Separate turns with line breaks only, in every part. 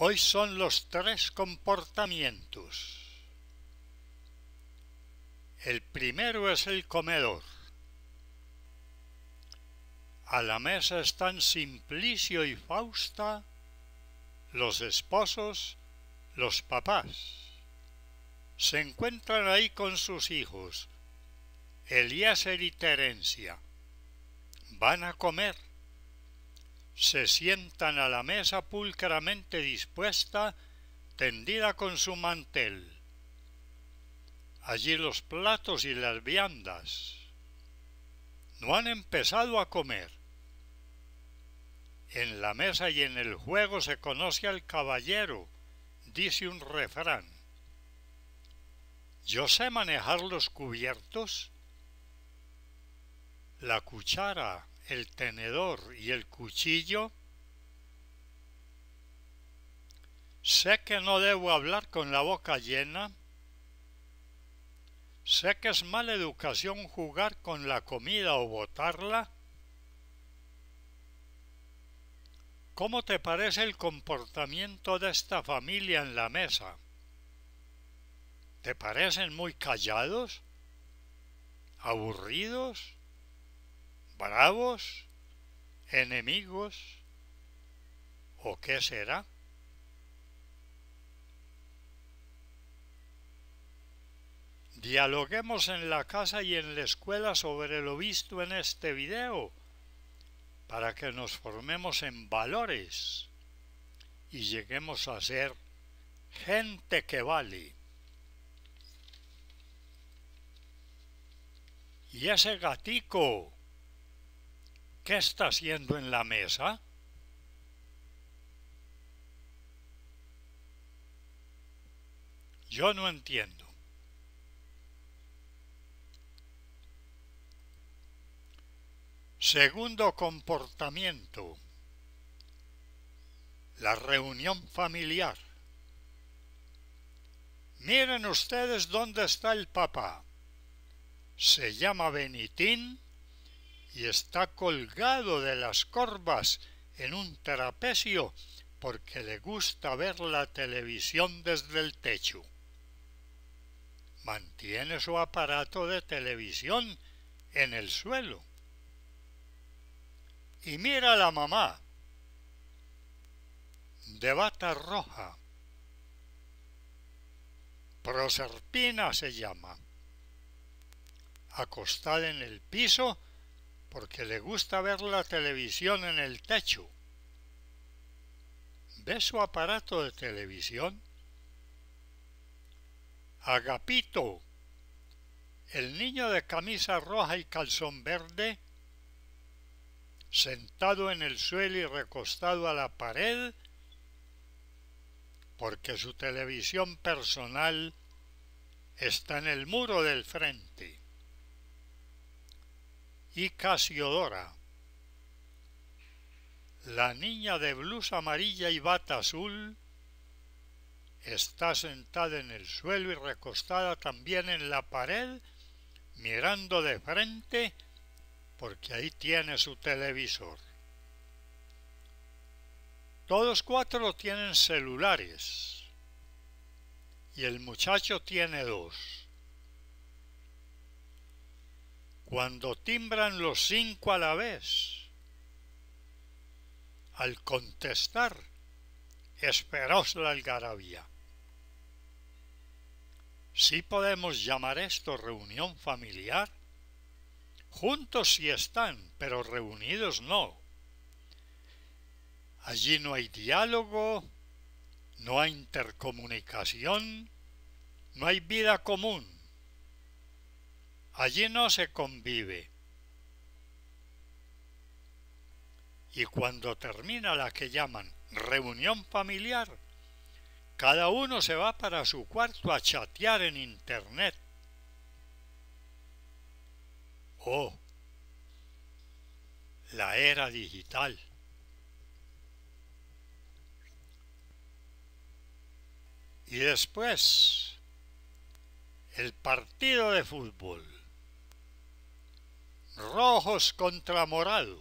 Hoy son los tres comportamientos. El primero es el comedor. A la mesa están Simplicio y Fausta, los esposos, los papás. Se encuentran ahí con sus hijos, Elíaser y Terencia. Van a comer se sientan a la mesa pulcramente dispuesta, tendida con su mantel. Allí los platos y las viandas. No han empezado a comer. En la mesa y en el juego se conoce al caballero, dice un refrán. Yo sé manejar los cubiertos, la cuchara, el tenedor y el cuchillo, sé que no debo hablar con la boca llena, sé que es mala educación jugar con la comida o botarla. ¿Cómo te parece el comportamiento de esta familia en la mesa? ¿Te parecen muy callados? ¿Aburridos? bravos, enemigos o qué será? Dialoguemos en la casa y en la escuela sobre lo visto en este video para que nos formemos en valores y lleguemos a ser gente que vale. Y ese gatico ¿Qué está haciendo en la mesa? Yo no entiendo. Segundo comportamiento. La reunión familiar. Miren ustedes dónde está el papá. Se llama Benitín y está colgado de las corvas en un trapecio porque le gusta ver la televisión desde el techo. Mantiene su aparato de televisión en el suelo. Y mira a la mamá, de bata roja. Proserpina se llama. Acostada en el piso, porque le gusta ver la televisión en el techo. ¿Ve su aparato de televisión? Agapito, el niño de camisa roja y calzón verde, sentado en el suelo y recostado a la pared, porque su televisión personal está en el muro del frente y Casiodora. La niña de blusa amarilla y bata azul está sentada en el suelo y recostada también en la pared, mirando de frente, porque ahí tiene su televisor. Todos cuatro tienen celulares y el muchacho tiene dos cuando timbran los cinco a la vez. Al contestar, esperos la algarabía. Si podemos llamar esto reunión familiar, juntos sí están, pero reunidos no. Allí no hay diálogo, no hay intercomunicación, no hay vida común Allí no se convive. Y cuando termina la que llaman reunión familiar, cada uno se va para su cuarto a chatear en Internet. Oh, la era digital. Y después, el partido de fútbol rojos contra morados.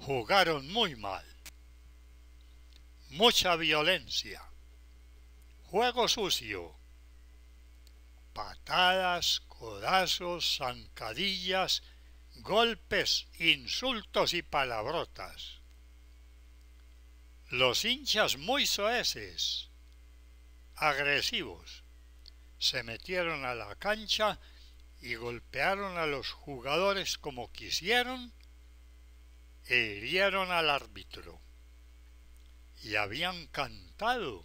Jugaron muy mal. Mucha violencia. Juego sucio. Patadas, codazos, zancadillas, golpes, insultos y palabrotas. Los hinchas muy soeces, agresivos, se metieron a la cancha y golpearon a los jugadores como quisieron e hirieron al árbitro. Y habían cantado,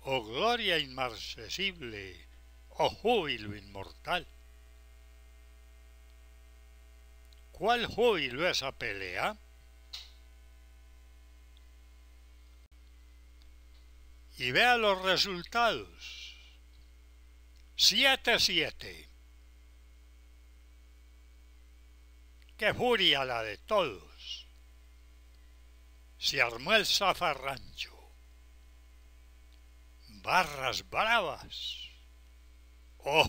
oh gloria inmarcesible, oh júbilo inmortal. ¿Cuál júbilo esa pelea? Y vea los resultados. 7-7. ¡Qué furia la de todos! Se armó el zafarrancho. Barras bravas. ¡Oh!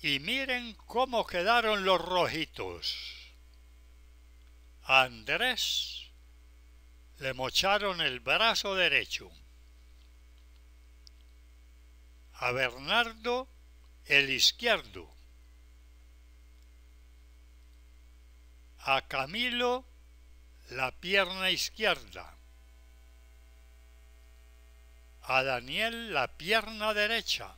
Y miren cómo quedaron los rojitos. Andrés le mocharon el brazo derecho. A Bernardo el izquierdo. A Camilo la pierna izquierda. A Daniel la pierna derecha.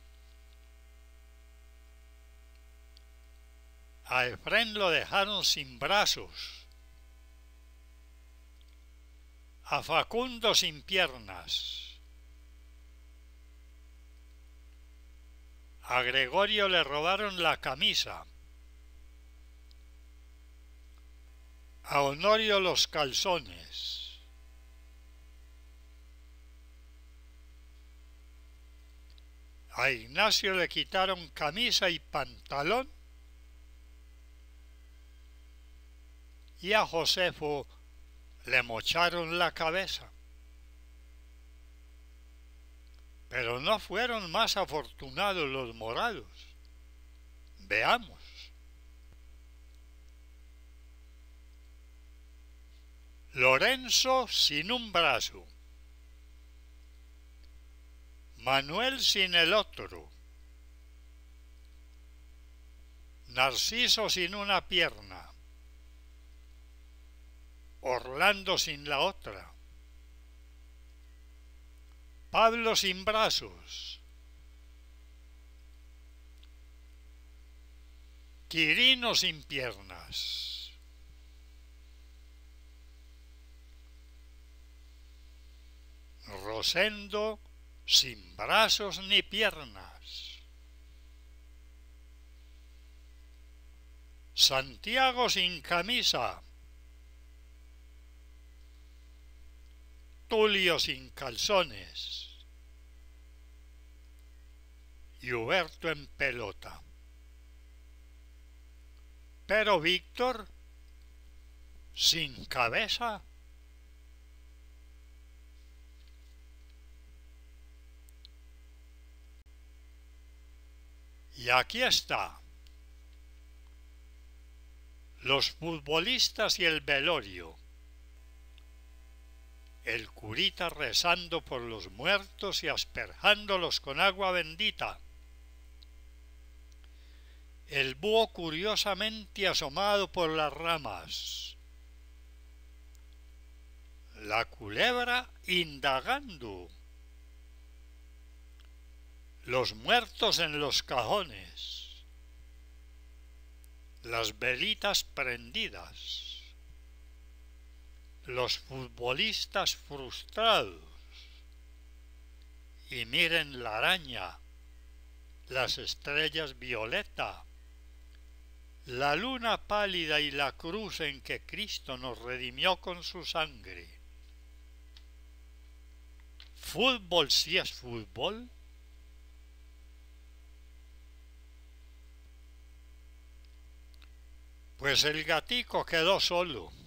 A Efrén lo dejaron sin brazos. a Facundo sin piernas, a Gregorio le robaron la camisa, a Honorio los calzones, a Ignacio le quitaron camisa y pantalón y a Josefo le mocharon la cabeza. Pero no fueron más afortunados los morados. Veamos. Lorenzo sin un brazo. Manuel sin el otro. Narciso sin una pierna. Orlando sin la otra, Pablo sin brazos, Quirino sin piernas. Rosendo sin brazos ni piernas. Santiago sin camisa. Tulio sin calzones y Huberto en pelota. Pero Víctor, sin cabeza, Y aquí está. Los futbolistas y el velorio el curita rezando por los muertos y asperjándolos con agua bendita. El búho curiosamente asomado por las ramas. La culebra indagando. Los muertos en los cajones. Las velitas prendidas los futbolistas frustrados. Y miren la araña, las estrellas violeta, la luna pálida y la cruz en que Cristo nos redimió con su sangre. Fútbol si es fútbol. Pues el gatico quedó solo.